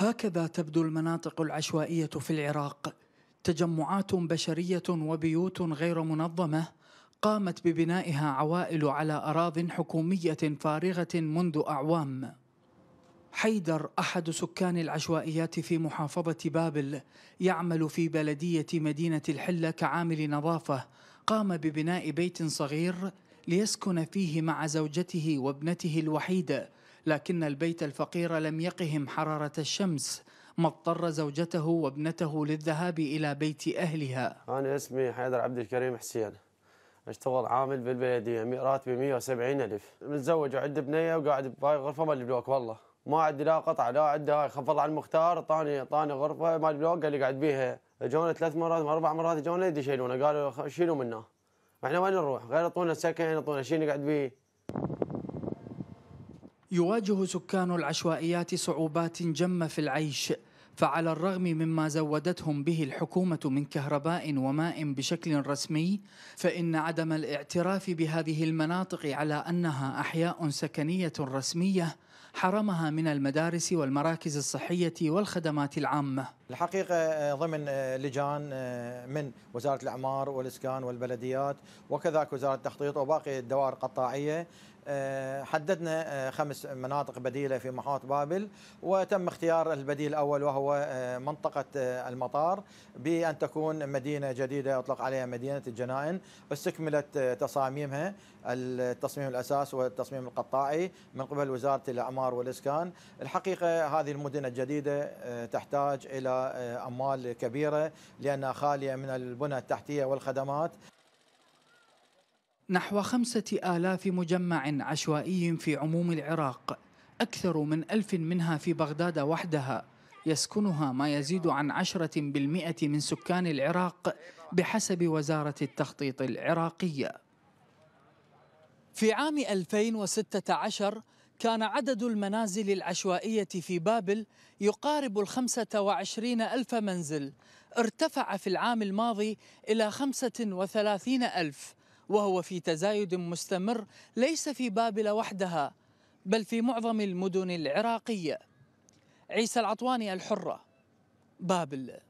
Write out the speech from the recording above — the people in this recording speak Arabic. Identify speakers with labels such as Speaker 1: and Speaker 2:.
Speaker 1: هكذا تبدو المناطق العشوائيه في العراق تجمعات بشريه وبيوت غير منظمه قامت ببنائها عوائل على اراض حكوميه فارغه منذ اعوام حيدر احد سكان العشوائيات في محافظه بابل يعمل في بلديه مدينه الحله كعامل نظافه قام ببناء بيت صغير ليسكن فيه مع زوجته وابنته الوحيده لكن البيت الفقير لم يقهم حرارة الشمس ما اضطر زوجته وابنته للذهاب إلى بيت أهلها
Speaker 2: أنا اسمي حيدر عبد الكريم حسين اشتغل عامل بالبلدية راتبي 170 ألف متزوج وعندي بنية وقاعد بهاي غرفة مال البلوك والله ما عندي لا قطعة لا عندي هاي خفض على المختار طاني طاني غرفة مال البلوك قال لي قاعد بيها جونا ثلاث مرات أربع مرات جونا يشيلونا قالوا شيلوا منا احنا وين نروح غير يعطونا سكن يعطونا شيء نقعد بيه
Speaker 1: يواجه سكان العشوائيات صعوبات جمة في العيش فعلى الرغم مما زودتهم به الحكومة من كهرباء وماء بشكل رسمي فإن عدم الاعتراف بهذه المناطق على أنها أحياء سكنية رسمية حرمها من المدارس والمراكز الصحية والخدمات العامة
Speaker 3: الحقيقة آه، ضمن آه، لجان آه، من وزارة الأعمار والإسكان والبلديات وكذلك وزارة التخطيط وباقي الدوائر القطاعية آه، حددنا آه، خمس مناطق بديلة في محاط بابل وتم اختيار البديل الأول وهو آه، منطقة المطار بأن تكون مدينة جديدة أطلق عليها مدينة الجنائن استكملت تصاميمها التصميم الأساس والتصميم القطاعي من قبل وزارة الأعمار والإسكان الحقيقة هذه المدن الجديدة تحتاج إلى أموال كبيرة لأنها خالية من البنى التحتية والخدمات
Speaker 1: نحو خمسة آلاف مجمع عشوائي في عموم العراق أكثر من ألف منها في بغداد وحدها يسكنها ما يزيد عن عشرة بالمئة من سكان العراق بحسب وزارة التخطيط العراقية في عام 2016 كان عدد المنازل العشوائية في بابل يقارب الخمسة وعشرين ألف منزل ارتفع في العام الماضي إلى خمسة وثلاثين ألف وهو في تزايد مستمر ليس في بابل وحدها بل في معظم المدن العراقيه عيسى العطواني الحره بابل